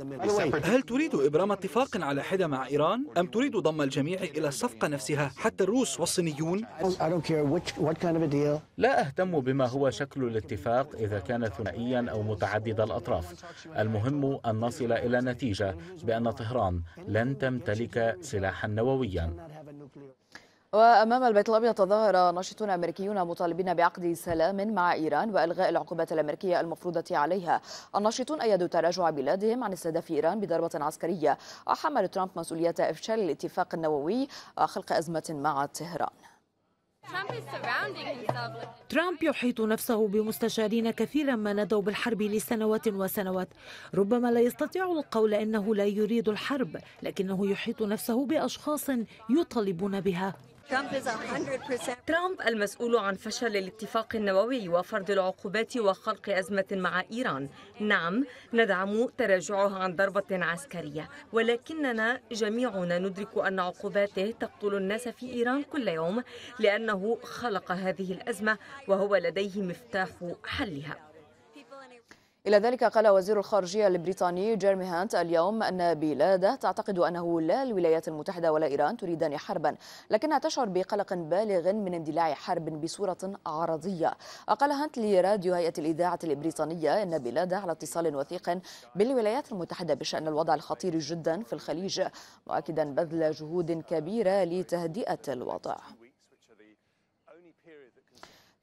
[SPEAKER 2] هل تريد إبرام اتفاق على حدة مع إيران أم تريد ضم الجميع إلى الصفقة نفسها حتى الروس والصينيون؟ لا أهتم بما هو شكل الاتفاق إذا كان ثنائيا أو متعدد الأطراف المهم أن نصل إلى نتيجة بأن طهران لن تمتلك سلاحا نوويا
[SPEAKER 1] وأمام البيت الأبيض تظاهر ناشطون أمريكيون مطالبين بعقد سلام مع إيران وإلغاء العقوبات الأمريكية المفروضة عليها الناشطون أيدوا تراجع بلادهم عن استهداف إيران بضربة عسكرية وحمل ترامب مسؤولية إفشال الاتفاق النووي وخلق أزمة مع طهران
[SPEAKER 6] ترامب يحيط نفسه بمستشارين كثيرا ما ندوا بالحرب لسنوات وسنوات ربما لا يستطيع القول انه لا يريد الحرب لكنه يحيط نفسه باشخاص يطالبون بها
[SPEAKER 8] ترامب المسؤول عن فشل الاتفاق النووي وفرض العقوبات وخلق أزمة مع إيران نعم ندعم تراجعه عن ضربة عسكرية ولكننا جميعنا ندرك أن عقوباته تقتل الناس في إيران كل يوم لأنه خلق هذه الأزمة وهو لديه مفتاح حلها
[SPEAKER 1] إلى ذلك قال وزير الخارجية البريطاني جيرمي هانت اليوم أن بلاده تعتقد أنه لا الولايات المتحدة ولا إيران تريدان حربا لكنها تشعر بقلق بالغ من اندلاع حرب بصورة عرضية قال هانت لراديو هيئة الإذاعة البريطانية أن بلاده على اتصال وثيق بالولايات المتحدة بشأن الوضع الخطير جدا في الخليج مؤكدا بذل جهود كبيرة لتهدئة الوضع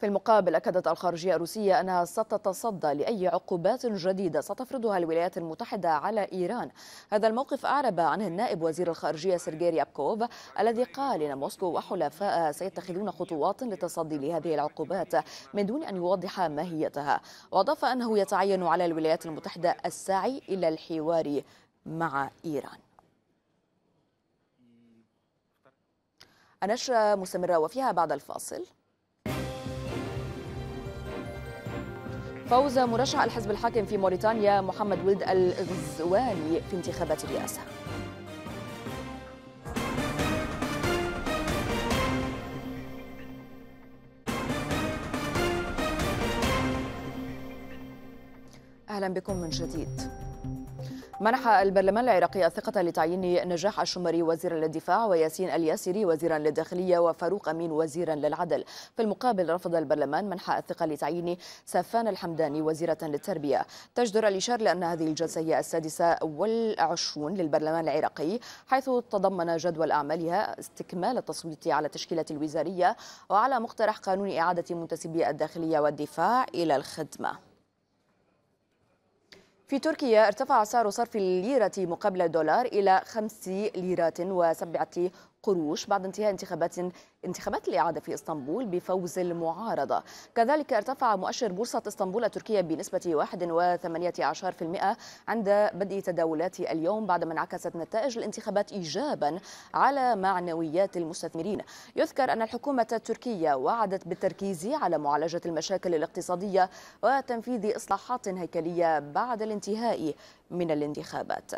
[SPEAKER 1] في المقابل أكدت الخارجية الروسية أنها ستتصدى لأي عقوبات جديدة ستفرضها الولايات المتحدة على إيران هذا الموقف أعرب عنه النائب وزير الخارجية سيرجي ريابكوف الذي قال إن موسكو وحلفائها سيتخذون خطوات للتصدي لهذه العقوبات من دون أن يوضح ماهيتها وأضاف أنه يتعين على الولايات المتحدة السعي إلى الحوار مع إيران النشرة مستمرة وفيها بعد الفاصل فوز مرشح الحزب الحاكم في موريتانيا محمد ولد الغزواني في انتخابات الرئاسة أهلا بكم من جديد منح البرلمان العراقي الثقة لتعيين نجاح الشمري وزيرا للدفاع وياسين الياسري وزيرا للداخلية وفاروق أمين وزيرا للعدل في المقابل رفض البرلمان منح الثقة لتعيين سفان الحمداني وزيرة للتربية تجدر الإشارة لأن هذه الجلسة هي السادسة والعشرون للبرلمان العراقي حيث تضمن جدول أعمالها استكمال التصويت على تشكيلة الوزارية وعلى مقترح قانون إعادة منتسبي الداخلية والدفاع إلى الخدمة في تركيا ارتفع سعر صرف الليرة مقابل الدولار إلى خمس ليرات وسبعة قروش بعد انتهاء انتخابات انتخابات الإعادة في اسطنبول بفوز المعارضة كذلك ارتفع مؤشر بورصة اسطنبول التركية بنسبة 1.18% عند بدء تداولات اليوم بعدما انعكست نتائج الانتخابات إيجابا على معنويات المستثمرين يذكر أن الحكومة التركية وعدت بالتركيز على معالجة المشاكل الاقتصادية وتنفيذ إصلاحات هيكلية بعد الانتهاء من الانتخابات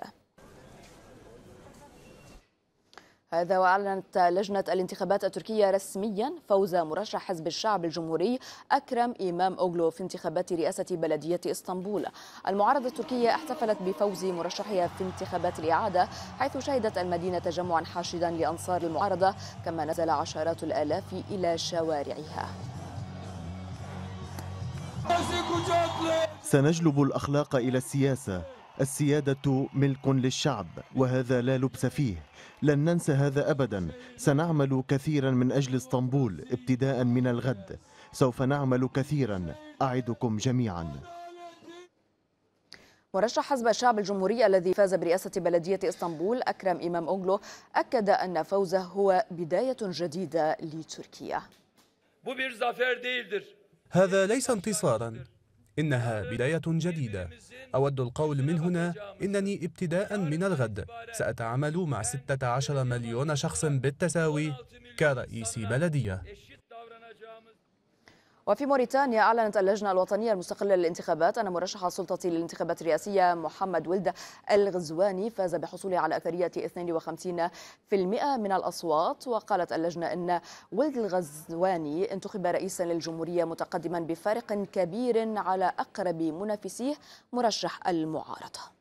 [SPEAKER 1] هذا وأعلنت لجنة الانتخابات التركية رسميا فوز مرشح حزب الشعب الجمهوري أكرم إمام أوغلو في انتخابات رئاسة بلدية اسطنبول المعارضة التركية احتفلت بفوز مرشحها في انتخابات الإعادة حيث شهدت المدينة تجمعا حاشدا لأنصار المعارضة كما نزل عشرات الآلاف إلى شوارعها
[SPEAKER 7] سنجلب الأخلاق إلى السياسة السيادة ملك للشعب وهذا لا لبس فيه لن ننسى هذا أبدا سنعمل كثيرا من أجل اسطنبول ابتداء من الغد سوف نعمل كثيرا أعدكم جميعا
[SPEAKER 1] ورشح حزب الشعب الجمهوري الذي فاز برئاسة بلدية اسطنبول أكرم إمام أوغلو أكد أن فوزه هو بداية جديدة لتركيا
[SPEAKER 5] هذا ليس انتصارا إنها
[SPEAKER 4] بداية جديدة أود القول من هنا إنني ابتداء من الغد
[SPEAKER 2] سأتعامل مع 16 مليون شخص بالتساوي كرئيس بلدية
[SPEAKER 1] وفي موريتانيا أعلنت اللجنة الوطنية المستقلة للانتخابات أن مرشح السلطة للانتخابات الرئاسية محمد ولد الغزواني فاز بحصوله على أكثرية 52% من الأصوات وقالت اللجنة أن ولد الغزواني انتخب رئيسا للجمهورية متقدما بفارق كبير على أقرب منافسيه مرشح المعارضة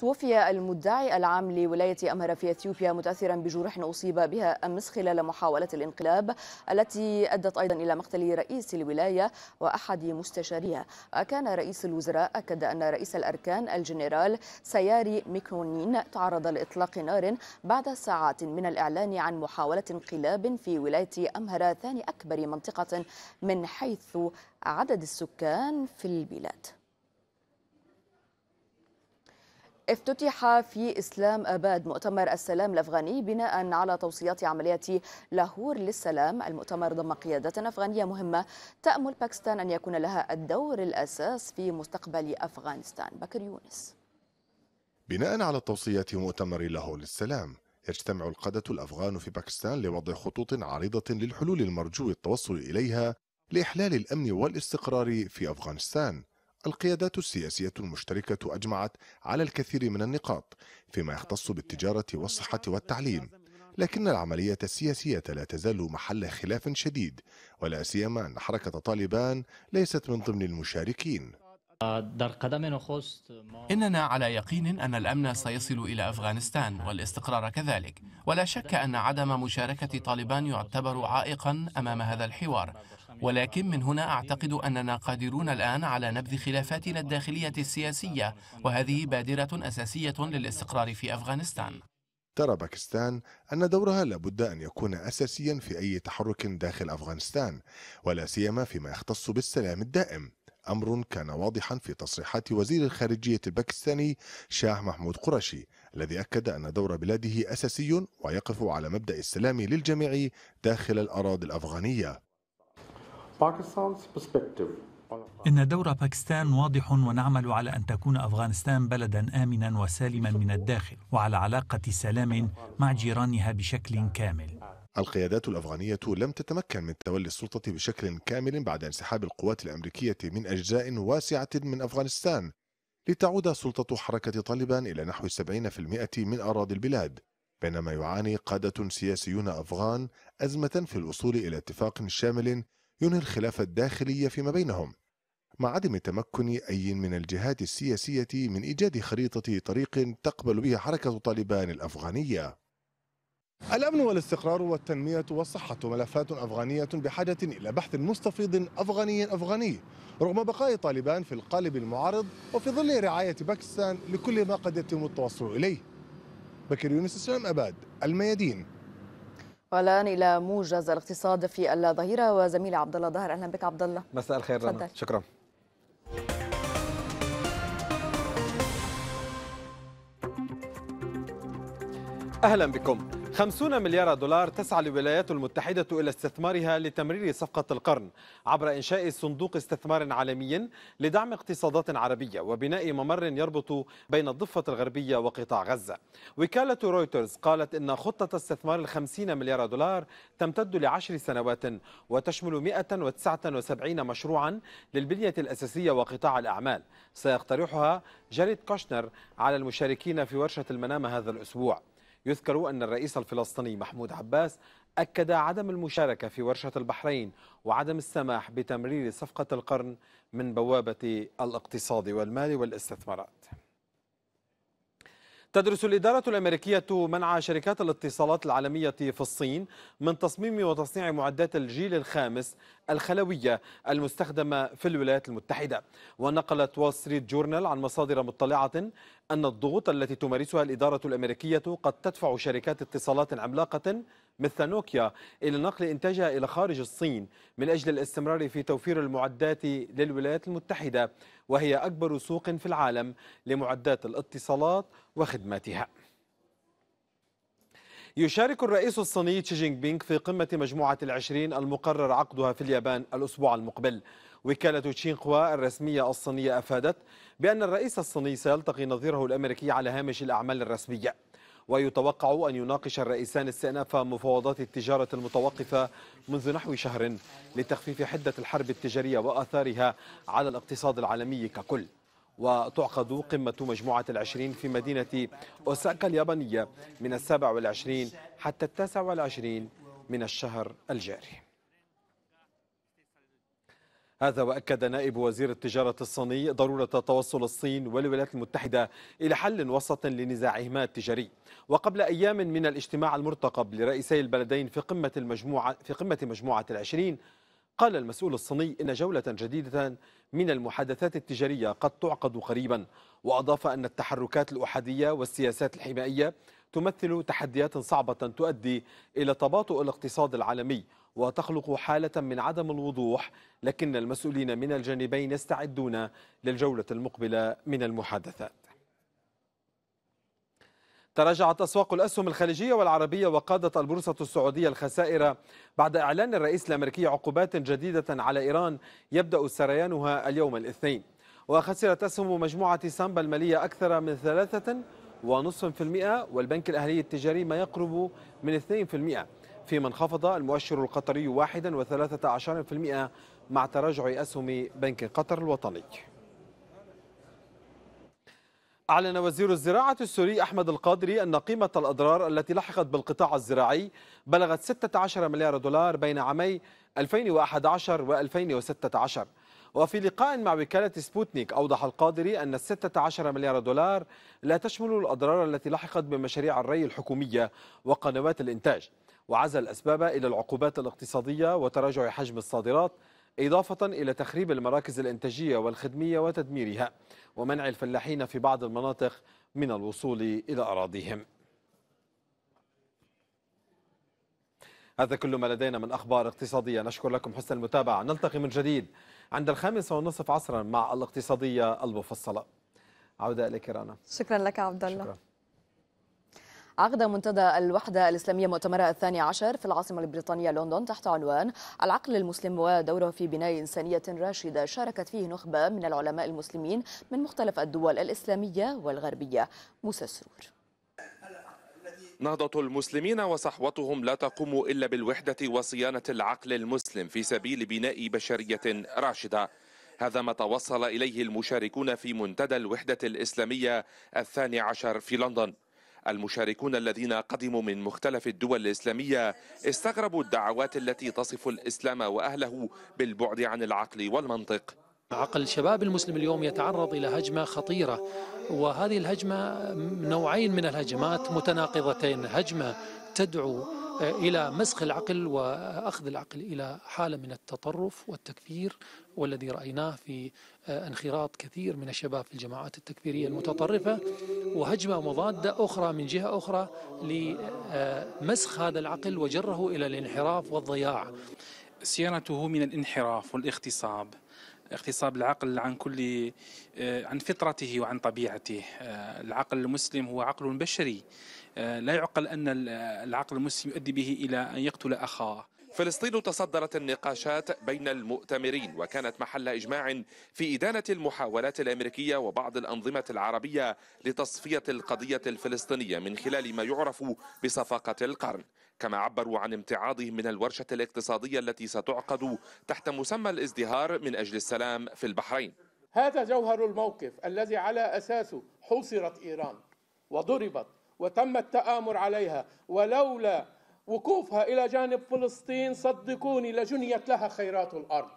[SPEAKER 1] توفي المدعي العام لولاية أمهر في أثيوبيا متأثرا بجروح أصيب بها أمس خلال محاولة الانقلاب التي أدت أيضا إلى مقتل رئيس الولاية وأحد مستشاريها وكان رئيس الوزراء أكد أن رئيس الأركان الجنرال سياري ميكونين تعرض لإطلاق نار بعد ساعات من الإعلان عن محاولة انقلاب في ولاية أمهر ثاني أكبر منطقة من حيث عدد السكان في البلاد افتتح في إسلام أباد مؤتمر السلام الأفغاني بناء على توصيات عملية لاهور للسلام المؤتمر ضم قيادات أفغانية مهمة تأمل باكستان أن يكون لها الدور الأساس في مستقبل أفغانستان بكر يونس
[SPEAKER 7] بناء على توصيات مؤتمر لاهور للسلام يجتمع القادة الأفغان في باكستان لوضع خطوط عريضة للحلول المرجو التوصل إليها لإحلال الأمن والاستقرار في أفغانستان القيادات السياسية المشتركة أجمعت على الكثير من النقاط فيما يختص بالتجارة والصحة والتعليم لكن العملية السياسية لا تزال محل خلاف شديد ولا سيما أن حركة طالبان ليست من ضمن المشاركين
[SPEAKER 2] إننا على يقين أن الأمن سيصل إلى أفغانستان والاستقرار كذلك ولا شك أن عدم مشاركة طالبان يعتبر عائقا أمام هذا الحوار ولكن من هنا أعتقد أننا قادرون الآن على نبذ خلافاتنا الداخلية السياسية وهذه بادرة أساسية للاستقرار في أفغانستان
[SPEAKER 7] ترى باكستان أن دورها لابد أن يكون أساسيا في أي تحرك داخل أفغانستان ولا سيما فيما يختص بالسلام الدائم أمر كان واضحا في تصريحات وزير الخارجية الباكستاني شاه محمود قرشي الذي أكد أن دور بلاده أساسي ويقف على مبدأ السلام للجميع داخل الأراضي الأفغانية
[SPEAKER 5] إن دور باكستان واضح ونعمل على أن تكون أفغانستان بلدا آمنا وسالما من الداخل وعلى علاقة سلام مع جيرانها
[SPEAKER 2] بشكل كامل
[SPEAKER 7] القيادات الأفغانية لم تتمكن من تولي السلطة بشكل كامل بعد انسحاب القوات الأمريكية من أجزاء واسعة من أفغانستان لتعود سلطة حركة طالبان إلى نحو 70% من أراضي البلاد بينما يعاني قادة سياسيون أفغان أزمة في الوصول إلى اتفاق شامل ينهي الخلاف الداخلي فيما بينهم مع عدم تمكن أي من الجهات السياسية من إيجاد خريطة طريق تقبل بها حركة طالبان الأفغانية الأمن والاستقرار والتنمية والصحة ملفات أفغانية بحاجة إلى بحث مستفيض أفغاني أفغاني رغم بقاء طالبان في القالب المعارض وفي ظل رعاية باكستان لكل ما قد يتم التوصل إليه بكر يونس السلام أباد الميادين
[SPEAKER 1] والان الى موجز الاقتصاد في الظهيره وزميلي عبد الله ظاهر اهلا بك عبد الله
[SPEAKER 5] مساء الخير رنا شكرا اهلا بكم 50 مليار دولار تسعى الولايات المتحدة إلى استثمارها لتمرير صفقة القرن عبر إنشاء صندوق استثمار عالمي لدعم اقتصادات عربية وبناء ممر يربط بين الضفة الغربية وقطاع غزة وكالة رويترز قالت إن خطة استثمار الخمسين مليار دولار تمتد لعشر سنوات وتشمل 179 مشروعا للبنية الأساسية وقطاع الأعمال سيقترحها جاريد كوشنر على المشاركين في ورشة المنامة هذا الأسبوع يذكر أن الرئيس الفلسطيني محمود عباس أكد عدم المشاركة في ورشة البحرين وعدم السماح بتمرير صفقة القرن من بوابة الاقتصاد والمال والاستثمارات تدرس الإدارة الأمريكية منع شركات الاتصالات العالمية في الصين من تصميم وتصنيع معدات الجيل الخامس الخلوية المستخدمة في الولايات المتحدة ونقلت وول ستريت جورنال عن مصادر مطلعة أن الضغوط التي تمارسها الإدارة الأمريكية قد تدفع شركات اتصالات عملاقة مثل نوكيا إلى نقل إنتاجها إلى خارج الصين من أجل الاستمرار في توفير المعدات للولايات المتحدة وهي أكبر سوق في العالم لمعدات الاتصالات وخدماتها يشارك الرئيس الصيني تشي جينغ بينغ في قمة مجموعة العشرين المقرر عقدها في اليابان الأسبوع المقبل وكالة تشينخوا الرسمية الصينية أفادت بأن الرئيس الصيني سيلتقي نظيره الأمريكي على هامش الأعمال الرسمية ويتوقع أن يناقش الرئيسان استئناف مفاوضات التجارة المتوقفة منذ نحو شهر لتخفيف حدة الحرب التجارية وآثارها على الاقتصاد العالمي ككل وتعقد قمة مجموعة العشرين في مدينة أوساكا اليابانية من السابع والعشرين حتى التاسع والعشرين من الشهر الجاري هذا وأكد نائب وزير التجارة الصيني ضرورة توصل الصين والولايات المتحدة إلى حل وسط لنزاعهما التجاري وقبل أيام من الاجتماع المرتقب لرئيسي البلدين في قمة المجموعة في قمة مجموعة العشرين قال المسؤول الصيني إن جولة جديدة من المحادثات التجارية قد تعقد قريبا وأضاف أن التحركات الأحادية والسياسات الحمائية تمثل تحديات صعبة تؤدي إلى تباطؤ الاقتصاد العالمي وتخلق حالة من عدم الوضوح لكن المسؤولين من الجانبين يستعدون للجولة المقبلة من المحادثات تراجعت أسواق الأسهم الخليجية والعربية وقادت البورصة السعودية الخسائر بعد إعلان الرئيس الأمريكي عقوبات جديدة على إيران يبدأ سريانها اليوم الاثنين وخسرت أسهم مجموعة سامبا المالية أكثر من ثلاثة ونصف في المئة والبنك الأهلي التجاري ما يقرب من 2 في المئة فيما انخفض المؤشر القطري واحدا وثلاثة عشر في المئة مع تراجع أسهم بنك قطر الوطني أعلن وزير الزراعة السوري أحمد القادري أن قيمة الأضرار التي لحقت بالقطاع الزراعي بلغت 16 مليار دولار بين عامي 2011 و 2016 وفي لقاء مع وكالة سبوتنيك أوضح القادري أن 16 مليار دولار لا تشمل الأضرار التي لحقت بمشاريع الري الحكومية وقنوات الإنتاج وعزل الأسباب إلى العقوبات الاقتصادية وتراجع حجم الصادرات إضافة إلى تخريب المراكز الإنتاجية والخدمية وتدميرها ومنع الفلاحين في بعض المناطق من الوصول إلى أراضيهم هذا كل ما لدينا من أخبار اقتصادية نشكر لكم حسن المتابعة نلتقي من جديد عند الخامسة والنصف عصرا مع الاقتصادية المفصلة عودة إليك رنا
[SPEAKER 1] شكرا لك عبد الله شكرا. عقد منتدى الوحدة الإسلامية مؤتمرها الثاني عشر في العاصمة البريطانية لندن تحت عنوان العقل المسلم ودوره في بناء إنسانية راشدة شاركت فيه نخبة من العلماء المسلمين من مختلف الدول الإسلامية والغربية موسى السرور
[SPEAKER 9] نهضة المسلمين وصحوتهم لا تقوم إلا بالوحدة وصيانة العقل المسلم في سبيل بناء بشرية راشدة هذا ما توصل إليه المشاركون في منتدى الوحدة الإسلامية الثاني عشر في لندن المشاركون الذين قدموا من مختلف الدول الإسلامية استغربوا الدعوات التي تصف الإسلام وأهله بالبعد عن
[SPEAKER 3] العقل والمنطق عقل الشباب المسلم اليوم يتعرض إلى هجمة خطيرة وهذه الهجمة نوعين من الهجمات متناقضتين هجمة تدعو إلى مسخ العقل وأخذ العقل إلى حالة من التطرف والتكفير والذي رأيناه في آه، انخراط كثير من الشباب في الجماعات التكفيرية المتطرفة وهجمة مضادة أخرى من جهة أخرى لمسخ آه، هذا العقل وجره إلى الانحراف والضياع صيانته من الانحراف
[SPEAKER 9] والاغتصاب اغتصاب العقل عن كل آه، عن فطرته وعن طبيعته العقل المسلم هو عقل بشري آه، لا يعقل أن العقل المسلم يؤدي به إلى أن يقتل أخاه فلسطين تصدرت النقاشات بين المؤتمرين وكانت محل اجماع في ادانه المحاولات الامريكيه وبعض الانظمه العربيه لتصفيه القضيه الفلسطينيه من خلال ما يعرف بصفقه القرن كما عبروا عن امتعاضهم من الورشه الاقتصاديه التي ستعقد تحت مسمى الازدهار من اجل السلام في البحرين
[SPEAKER 2] هذا جوهر الموقف الذي على اساسه حوصرت ايران وضربت وتم التآمر عليها ولولا وقوفها إلى جانب فلسطين صدقوني لجنيت لها خيرات الأرض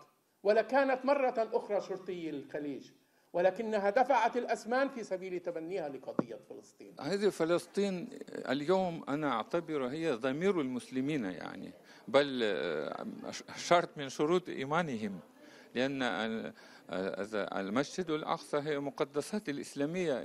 [SPEAKER 2] ولكانت مرة أخرى شرطي الخليج ولكنها دفعت الأسمان في سبيل تبنيها لقضية فلسطين
[SPEAKER 9] هذه فلسطين اليوم أنا أعتبرها هي ضمير المسلمين يعني بل شرط من شروط إيمانهم لأن المسجد الأقصى هي مقدسات الإسلامية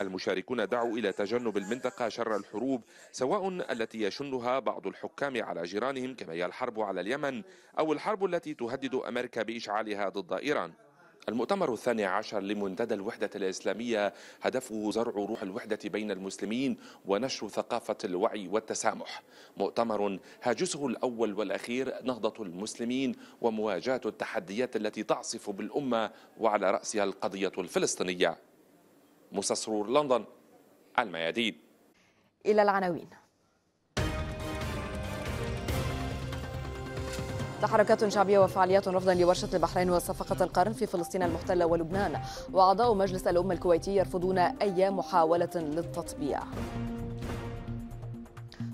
[SPEAKER 9] المشاركون دعوا إلى تجنب المنطقة شر الحروب سواء التي يشنها بعض الحكام على جيرانهم كما هي الحرب على اليمن أو الحرب التي تهدد أمريكا بإشعالها ضد إيران المؤتمر الثاني عشر لمنتدى الوحدة الإسلامية هدفه زرع روح الوحدة بين المسلمين ونشر ثقافة الوعي والتسامح مؤتمر هاجسه الأول والأخير نهضة المسلمين ومواجهة التحديات التي تعصف بالأمة وعلى رأسها القضية الفلسطينية موسى سرور لندن الميادين
[SPEAKER 1] إلى العناوين تحركات شعبية وفعاليات رفضا لورشة البحرين وصفقة القرن في فلسطين المحتلة ولبنان وأعضاء مجلس الأمة الكويتي يرفضون أي محاولة للتطبيع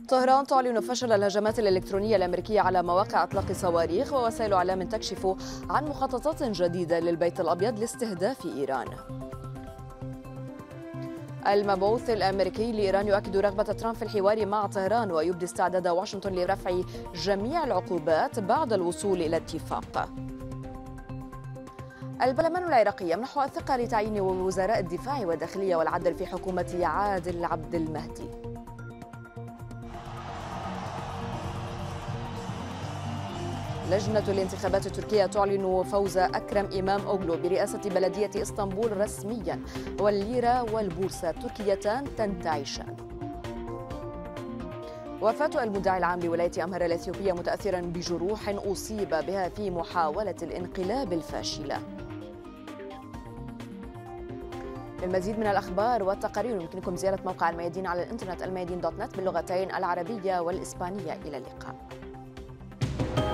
[SPEAKER 1] طهران تعلن فشل الهجمات الإلكترونية الأمريكية على مواقع إطلاق صواريخ ووسائل إعلام تكشف عن مخططات جديدة للبيت الأبيض لاستهداف إيران المبعوث الأمريكي لإيران يؤكد رغبة ترامب في الحوار مع طهران ويبدي استعداد واشنطن لرفع جميع العقوبات بعد الوصول إلى اتفاق البرلمان العراقي يمنح الثقة لتعيين وزراء الدفاع والداخلية والعدل في حكومة عادل عبد المهدي لجنة الانتخابات التركية تعلن فوز أكرم إمام أوغلو برئاسة بلدية إسطنبول رسميا والليرة والبورصة التركيتان تنتعشان وفاة المدعي العام لولاية أمهر الأثيوبية متأثرا بجروح أصيب بها في محاولة الانقلاب الفاشلة للمزيد من الأخبار والتقارير يمكنكم زيارة موقع الميادين على الإنترنت الميادين دوت نت باللغتين العربية والإسبانية إلى اللقاء